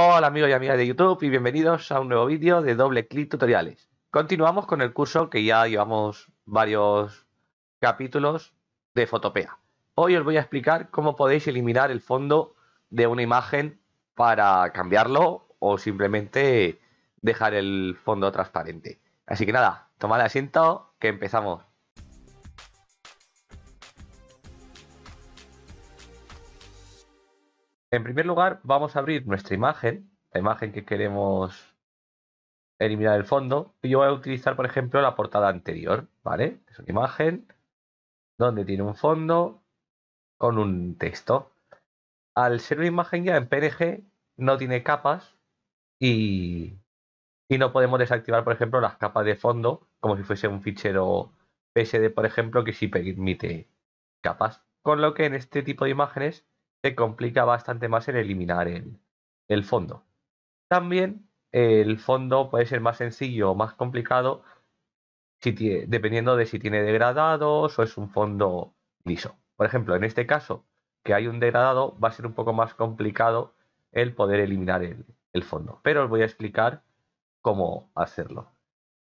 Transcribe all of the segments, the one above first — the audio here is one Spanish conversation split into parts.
Hola amigos y amigas de YouTube y bienvenidos a un nuevo vídeo de doble clic tutoriales. Continuamos con el curso que ya llevamos varios capítulos de Fotopea. Hoy os voy a explicar cómo podéis eliminar el fondo de una imagen para cambiarlo o simplemente dejar el fondo transparente. Así que nada, tomad asiento que empezamos. En primer lugar, vamos a abrir nuestra imagen, la imagen que queremos eliminar el fondo. Y yo voy a utilizar, por ejemplo, la portada anterior, ¿vale? Es una imagen donde tiene un fondo con un texto. Al ser una imagen ya en PNG, no tiene capas y, y no podemos desactivar, por ejemplo, las capas de fondo como si fuese un fichero PSD, por ejemplo, que sí permite capas. Con lo que en este tipo de imágenes se complica bastante más el eliminar el, fondo. También el fondo puede ser más sencillo o más complicado si dependiendo de si tiene degradados o es un fondo liso. Por ejemplo, en este caso, que hay un degradado, va a ser un poco más complicado el poder eliminar el, el fondo. Pero os voy a explicar cómo hacerlo.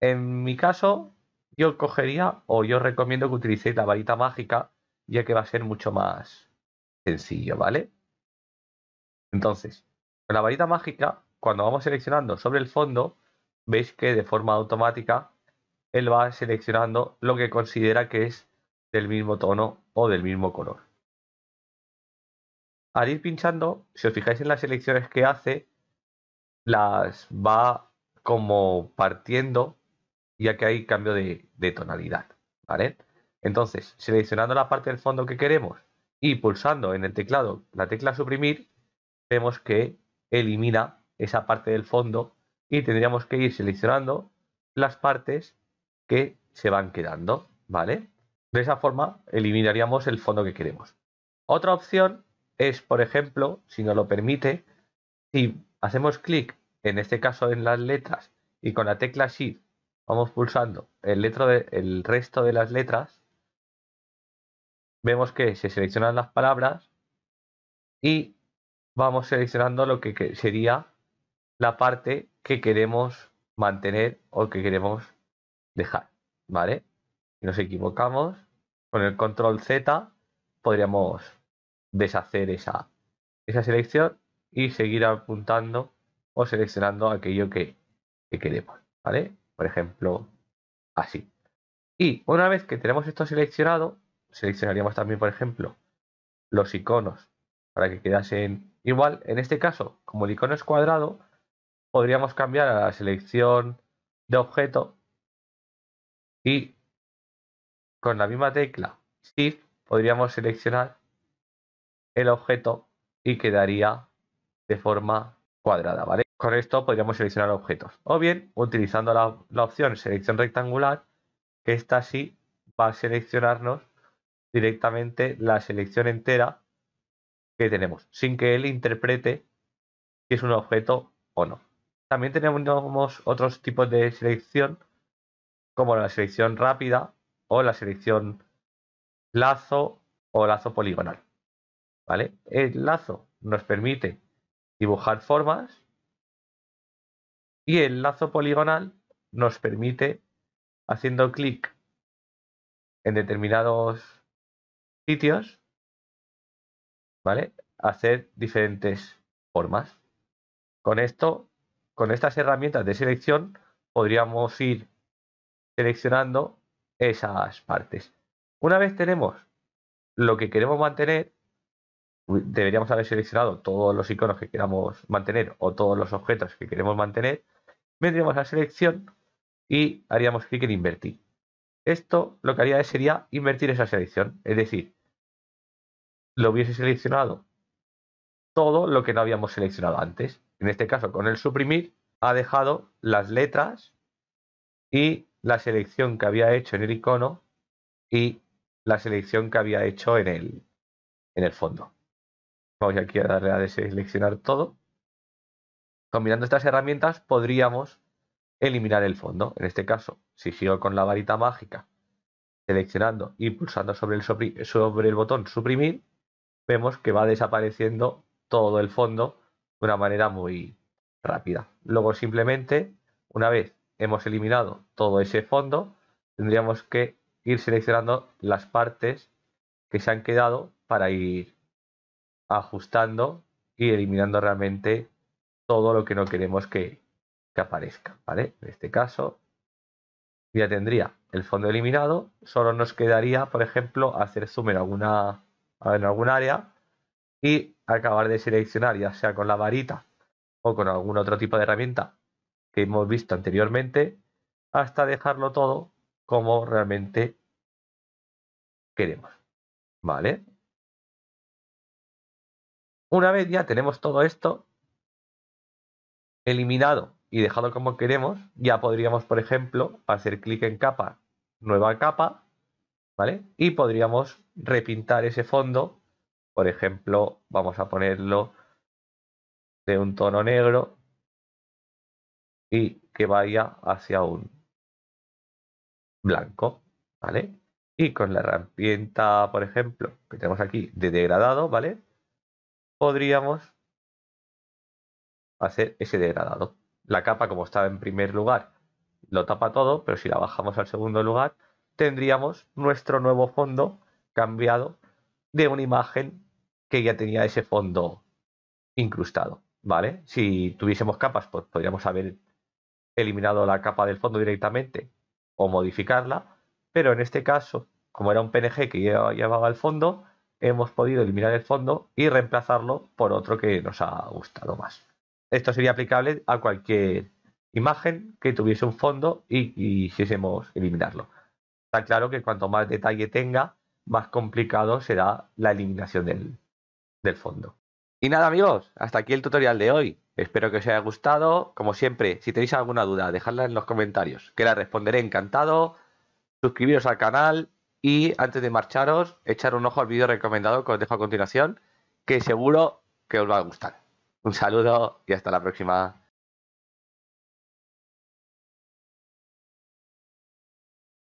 En mi caso, yo cogería o yo recomiendo que utilicéis la varita mágica, ya que va a ser mucho más sencillo, ¿vale? Entonces, con la varita mágica, cuando vamos seleccionando sobre el fondo, veis que de forma automática él va seleccionando lo que considera que es del mismo tono o del mismo color. Al ir pinchando, si os fijáis en las selecciones que hace, las va como partiendo, ya que hay cambio de, de tonalidad. ¿vale? Entonces, seleccionando la parte del fondo que queremos y pulsando en el teclado la tecla suprimir, vemos que elimina esa parte del fondo y tendríamos que ir seleccionando las partes que se van quedando, ¿vale? De esa forma eliminaríamos el fondo que queremos. Otra opción es, por ejemplo, si nos lo permite, si hacemos clic, en este caso en las letras, y con la tecla Shift vamos pulsando el resto de las letras, vemos que se seleccionan las palabras y vamos seleccionando lo que, sería la parte que queremos mantener o que queremos dejar, ¿vale? Si nos equivocamos, con el control Z podríamos deshacer esa, esa selección y seguir apuntando o seleccionando aquello que, que queremos, ¿vale? Por ejemplo, así. Y una vez que tenemos esto seleccionado, seleccionaríamos también, por ejemplo, los iconos para que quedasen igual. En este caso, como el icono es cuadrado, podríamos cambiar a la selección de objeto y con la misma tecla Shift podríamos seleccionar el objeto y quedaría de forma cuadrada, ¿vale? Con esto podríamos seleccionar objetos. O bien, utilizando la, la opción selección rectangular, que esta sí va a seleccionarnos directamente la selección entera que tenemos, sin que él interprete si es un objeto o no. También tenemos otros tipos de selección, como la selección rápida o la selección lazo o lazo poligonal. ¿Vale? El lazo nos permite dibujar formas y el lazo poligonal nos permite, haciendo clic en determinados sitios, ¿vale? Hacer diferentes formas. Con esto, con estas herramientas de selección, podríamos ir seleccionando esas partes. Una vez tenemos lo que queremos mantener, deberíamos haber seleccionado todos los iconos que queramos mantener o todos los objetos que queremos mantener, vendríamos a selección y haríamos clic en invertir. Esto lo que haría sería invertir esa selección, es decir, lo hubiese seleccionado todo lo que no habíamos seleccionado antes. En este caso, con el suprimir, ha dejado las letras y la selección que había hecho en el icono y la selección que había hecho en el, en el fondo. Vamos aquí a darle a deseleccionar todo. Combinando estas herramientas podríamos eliminar el fondo. En este caso, si sigo con la varita mágica, seleccionando y pulsando sobre el, sobre el botón suprimir, vemos que va desapareciendo todo el fondo de una manera muy rápida. Luego simplemente, una vez hemos eliminado todo ese fondo, tendríamos que ir seleccionando las partes que se han quedado para ir ajustando y eliminando realmente todo lo que no queremos que, aparezca. ¿vale? En este caso, ya tendría el fondo eliminado, solo nos quedaría, por ejemplo, hacer zoom en alguna en algún área y acabar de seleccionar, ya sea con la varita o con algún otro tipo de herramienta que hemos visto anteriormente, hasta dejarlo todo como realmente queremos. ¿Vale? Una vez ya tenemos todo esto eliminado y dejado como queremos, ya podríamos, por ejemplo, hacer clic en capa, nueva capa, y podríamos repintar ese fondo, por ejemplo, vamos a ponerlo de un tono negro y que vaya hacia un blanco, ¿vale? Y con la herramienta, por ejemplo, que tenemos aquí de degradado, ¿vale? Podríamos hacer ese degradado. La capa, como estaba en primer lugar, lo tapa todo, pero si la bajamos al segundo lugar, tendríamos nuestro nuevo fondo cambiado de una imagen que ya tenía ese fondo incrustado, ¿vale? Si tuviésemos capas, pues podríamos haber eliminado la capa del fondo directamente o modificarla, pero en este caso, como era un PNG que llevaba el fondo, hemos podido eliminar el fondo y reemplazarlo por otro que nos ha gustado más. Esto sería aplicable a cualquier imagen que tuviese un fondo y quisiésemos eliminarlo claro que cuanto más detalle tenga, más complicado será la eliminación del, del fondo. Y nada amigos, hasta aquí el tutorial de hoy. Espero que os haya gustado. Como siempre, si tenéis alguna duda, dejadla en los comentarios, que la responderé encantado. Suscribiros al canal y antes de marcharos, echar un ojo al vídeo recomendado que os dejo a continuación, que seguro que os va a gustar. Un saludo y hasta la próxima.